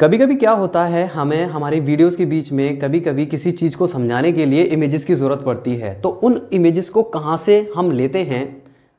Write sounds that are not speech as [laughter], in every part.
कभी कभी क्या होता है हमें हमारे वीडियोस के बीच में कभी कभी किसी चीज़ को समझाने के लिए इमेजेस की ज़रूरत पड़ती है तो उन इमेजेस को कहाँ से हम लेते हैं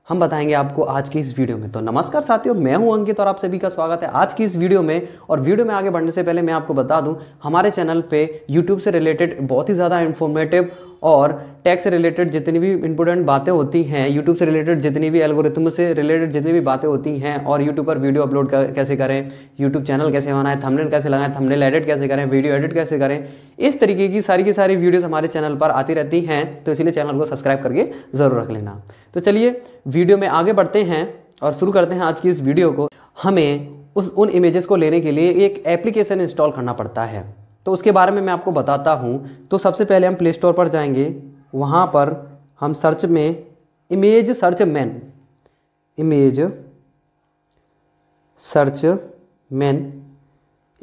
हम बताएंगे आपको आज की इस वीडियो में तो नमस्कार साथियों मैं हूं अंकित और आप सभी का स्वागत है आज की इस वीडियो में और वीडियो में आगे बढ़ने से पहले मैं आपको बता दूं हमारे चैनल पे यूट्यूब से रिलेटेड बहुत ही ज़्यादा इन्फॉर्मेटिव और टैक्स से रिलेटेड जितनी भी इंपॉर्टेंट बातें होती हैं यूट्यूब से रिलेटेड जितनी भी एल्गोरिथम से रिलेटेड जितनी भी बातें होती हैं और यूट्यूब पर वीडियो अपलोड कर, कैसे करें यूट्यूब चैनल कैसे बनाए थंबनेल कैसे लगाएं थंबनेल एडिट कैसे करें वीडियो एडिट कैसे करें इस तरीके की सारी की सारी वीडियोज़ हमारे चैनल पर आती रहती हैं तो इसीलिए चैनल को सब्सक्राइब करके ज़रूर रख लेना तो चलिए वीडियो में आगे बढ़ते हैं और शुरू करते हैं आज की इस वीडियो को हमें उस उन इमेजेस को लेने के लिए एक एप्लीकेशन इंस्टॉल करना पड़ता है तो उसके बारे में मैं आपको बताता हूँ तो सबसे पहले हम प्ले स्टोर पर जाएंगे वहाँ पर हम सर्च में image search man image search man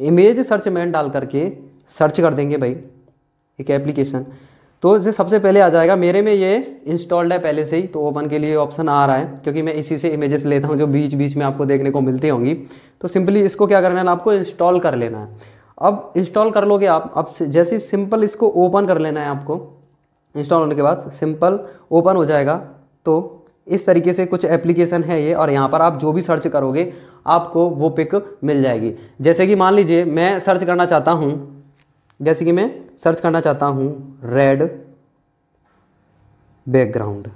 image search man डाल करके सर्च कर देंगे भाई एक एप्लीकेशन तो जो सबसे पहले आ जाएगा मेरे में ये इंस्टॉल्ड है पहले से ही तो ओपन के लिए ऑप्शन आ रहा है क्योंकि मैं इसी से इमेजेस लेता हूँ जो बीच बीच में आपको देखने को मिलती होंगी तो सिंपली इसको क्या करना है आपको इंस्टॉल कर लेना है अब इंस्टॉल कर लोगे आप अब जैसे सिंपल इसको ओपन कर लेना है आपको इंस्टॉल होने के बाद सिंपल ओपन हो जाएगा तो इस तरीके से कुछ एप्लीकेशन है ये और यहाँ पर आप जो भी सर्च करोगे आपको वो पिक मिल जाएगी जैसे कि मान लीजिए मैं सर्च करना चाहता हूँ जैसे कि मैं सर्च करना चाहता हूँ रेड बैकग्राउंड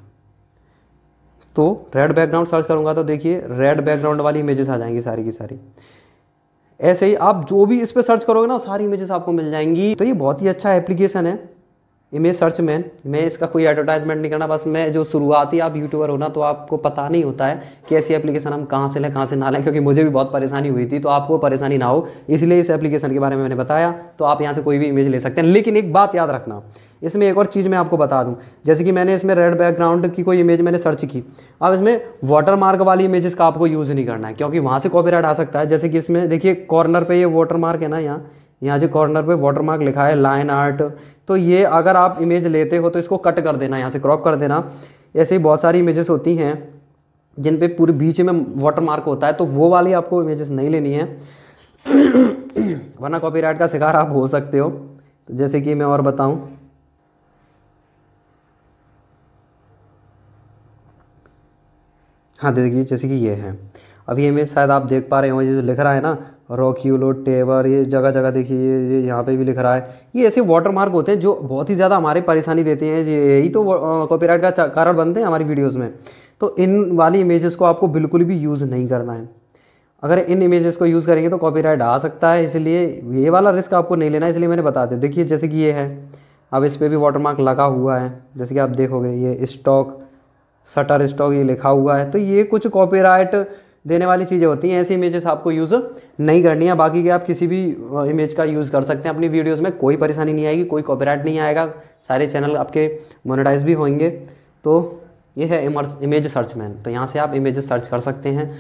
तो रेड बैकग्राउंड सर्च करूँगा तो देखिए रेड बैकग्राउंड वाली इमेजेस आ जाएंगी सारी की सारी ऐसे ही आप जो भी इस पर सर्च करोगे ना सारी इमेजेस आपको मिल जाएंगी तो ये बहुत ही अच्छा एप्लीकेशन है इमेज सर्च मैन मैं इसका कोई एडवर्टाइजमेंट नहीं करना बस मैं जो शुरुआती आप यूट्यूबर होना तो आपको पता नहीं होता है कि ऐसी एप्लीकेशन हम कहाँ से लें कहाँ से ना लें क्योंकि मुझे भी बहुत परेशानी हुई थी तो आपको परेशानी ना हो इसलिए इस एप्लीकेशन के बारे में मैंने बताया तो आप यहाँ से कोई भी इमेज ले सकते हैं लेकिन एक बात याद रखना इसमें एक और चीज़ मैं आपको बता दूँ जैसे कि मैंने इसमें रेड बैकग्राउंड की कोई इमेज मैंने सर्च की अब इसमें वाटर मार्क वाली इमेजेस का आपको यूज़ नहीं करना है क्योंकि वहाँ से कॉपी आ सकता है जैसे कि इसमें देखिए कॉर्नर पर ये वाटर मार्क है ना यहाँ यहाँ जो कॉर्नर पर वाटर मार्क लिखा है लाइन आर्ट तो ये अगर आप इमेज लेते हो तो इसको कट कर देना यहाँ से क्रॉप कर देना ऐसे ही बहुत सारी इमेजेस होती हैं जिन पे पूरे बीच में वाटर मार्क होता है तो वो वाली आपको इमेजेस नहीं लेनी है [coughs] वरना कॉपीराइट का शिकार आप हो सकते हो तो जैसे कि मैं और बताऊं हाँ देखिए जैसे कि ये है अभी हमें शायद आप देख पा रहे हो ये जो लिख रहा है ना रॉक्यूलो टेवर ये जगह जगह देखिए ये ये यहाँ पे भी लिख रहा है ये ऐसे वाटर मार्क होते हैं जो बहुत ही ज़्यादा हमारे परेशानी देते हैं यही तो कॉपीराइट का कारण बनते हैं हमारी वीडियोज़ में तो इन वाली इमेजेस को आपको बिल्कुल भी यूज़ नहीं करना है अगर इन इमेजेस को यूज़ करेंगे तो कॉपीराइट आ सकता है इसलिए ये वाला रिस्क आपको नहीं लेना इसलिए मैंने बता दिया देखिए जैसे कि ये है अब इस पर भी वाटर मार्क लगा हुआ है जैसे कि आप देखोगे ये स्टॉक सटर स्टॉक ये लिखा हुआ है तो ये कुछ कॉपीराइट देने वाली चीज़ें होती हैं ऐसी इमेजेस आपको यूज़ नहीं करनी है बाकी के आप किसी भी इमेज का यूज़ कर सकते हैं अपनी वीडियोस में कोई परेशानी नहीं आएगी कोई कॉपीराइट नहीं आएगा सारे चैनल आपके मोनेटाइज भी होंगे तो ये है इमर्स इमेज सर्च मैन तो यहाँ से आप इमेज सर्च कर सकते हैं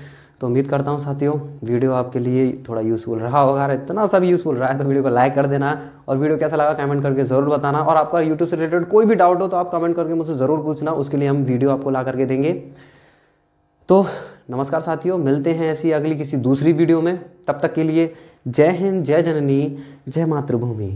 तो उम्मीद करता हूँ साथियों वीडियो आपके लिए थोड़ा यूज़फुल रहा होगा अगर इतना सा भी यूज़फुल रहा है तो वीडियो को लाइक कर देना और वीडियो कैसा लगा कमेंट करके ज़रूर बताना और आपका यूट्यूब से रिलेटेड कोई भी डाउट हो तो आप कमेंट करके मुझसे ज़रूर पूछना उसके लिए हम वीडियो आपको ला करके देंगे तो नमस्कार साथियों मिलते हैं ऐसी अगली किसी दूसरी वीडियो में तब तक के लिए जय हिंद जय जननी जय मातृभूमि